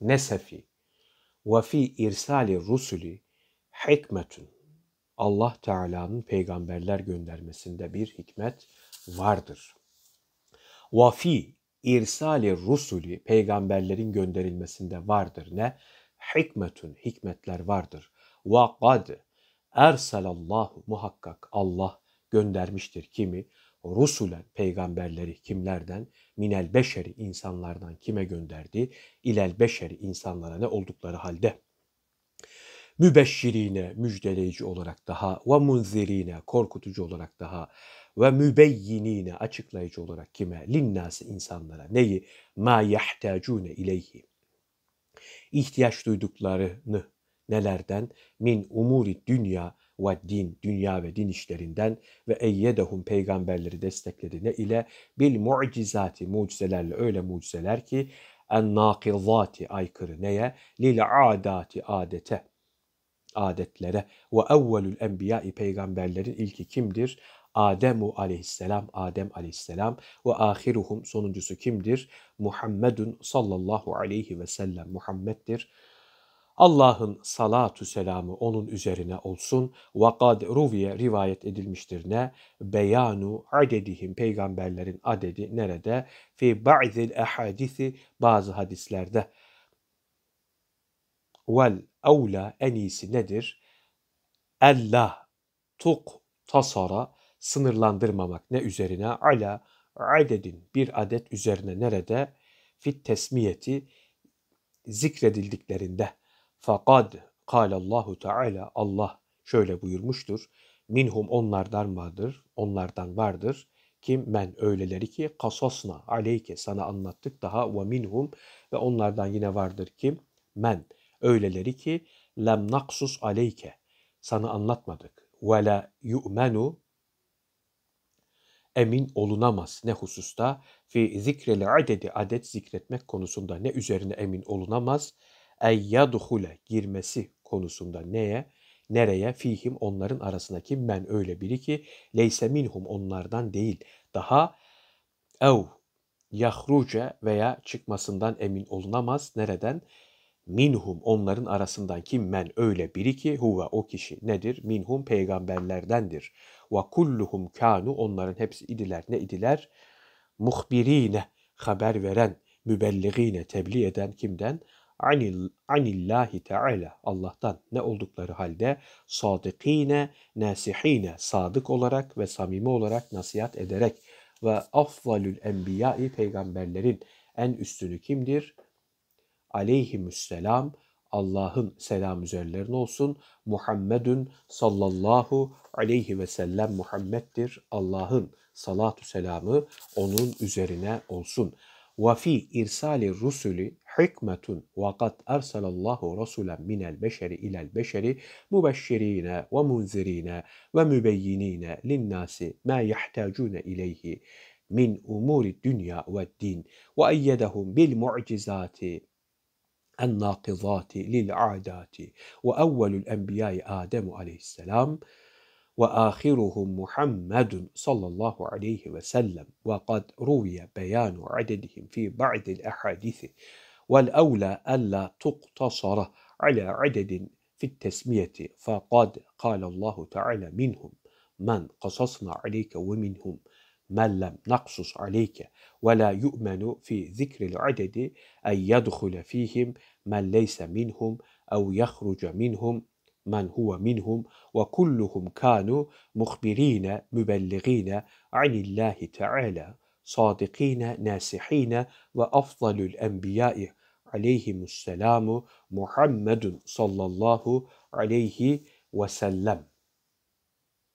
nesefi ve fi irsali rusuli hikmetun. Allah Teala'nın peygamberler göndermesinde bir hikmet vardır. Ve fi irsali rusuli peygamberlerin gönderilmesinde vardır ne? Hikmetun hikmetler vardır. Ve kad ersalallahu muhakkak Allah göndermiştir kimi? rusulen peygamberleri kimlerden? Minel beşeri insanlardan kime gönderdi? İlel beşeri insanlara ne oldukları halde? Mübeşşirine müjdeleyici olarak daha ve munzirine korkutucu olarak daha ve mübeyyinine açıklayıcı olarak kime? Linnası insanlara neyi? Ma yahtacune ileyhi. İhtiyaç duyduklarını nelerden? Min umuri dünya ve din, dünya ve din işlerinden ve eyyedehum peygamberleri desteklediğine ile bil mucizati mucizelerle öyle mucizeler ki en nakizati aykırı neye? Lil adati adete adetlere ve evvelül enbiya'i peygamberlerin ilki kimdir? Ademu aleyhisselam, Adem aleyhisselam ve ahiruhum sonuncusu kimdir? Muhammedun sallallahu aleyhi ve sellem Muhammed'dir. Allah'ın salatü selamı onun üzerine olsun. Vakad ruviye rivayet edilmiştir ne? Beyanu adedihim peygamberlerin adedi nerede? Fi ba'zil ehadisi bazı hadislerde. Vel evla en iyisi nedir? Allah tuk tasara sınırlandırmamak ne üzerine? Ala adedin bir adet üzerine nerede? Fit tesmiyeti zikredildiklerinde Fakad Allahu Teâlâ Allah şöyle buyurmuştur. Minhum onlardan vardır, onlardan vardır. Kim men öyleleri ki kasasna aleyke sana anlattık daha ve minhum ve onlardan yine vardır kim men öyleleri ki lem naksus aleyke sana anlatmadık. Ve la yu'menu emin olunamaz ne hususta fi zikreli adedi adet zikretmek konusunda ne üzerine emin olunamaz Ey eyyadhule girmesi konusunda neye? Nereye? Fihim onların arasındaki men öyle biri ki leyse minhum onlardan değil. Daha ev yahruce veya çıkmasından emin olunamaz. Nereden? Minhum onların arasından kim men öyle biri ki huve o kişi nedir? Minhum peygamberlerdendir. Ve kulluhum kanu onların hepsi idiler. Ne idiler? Muhbirine haber veren, mübelligine tebliğ eden kimden? anil, anillahi teala Allah'tan ne oldukları halde sadikine nasihine sadık olarak ve samimi olarak nasihat ederek ve afvalül enbiyai peygamberlerin en üstünü kimdir? Aleyhimüsselam Allah'ın selam üzerlerine olsun. Muhammedun sallallahu aleyhi ve sellem Muhammed'dir. Allah'ın salatu selamı onun üzerine olsun.'' وفي إرسال الرسل حكمة وقد أرسل الله رسلا من البشر إلى البشر مبشرين ومنذرين ومبينين للناس ما يحتاجون إليه من أمور الدنيا والدين وأيدهم بالمعجزات الناقضات للعادات وأول الأنبياء آدم عليه السلام وآخرهم محمد صلى الله عليه وسلم وقد روي بيان عددهم في بعض الأحاديث والأولى ألا تقتصر على عدد في التسمية فقد قال الله تعالى منهم من قصصنا عليك ومنهم من لم نقصص عليك ولا يؤمن في ذكر العدد أن يدخل فيهم من ليس منهم أو يخرج منهم من هو منهم وكلهم كانوا مخبرين مبلغين عن الله تعالى صادقين ناسحين وافضل الانبياء عليهم السلام محمد صلى الله عليه وسلم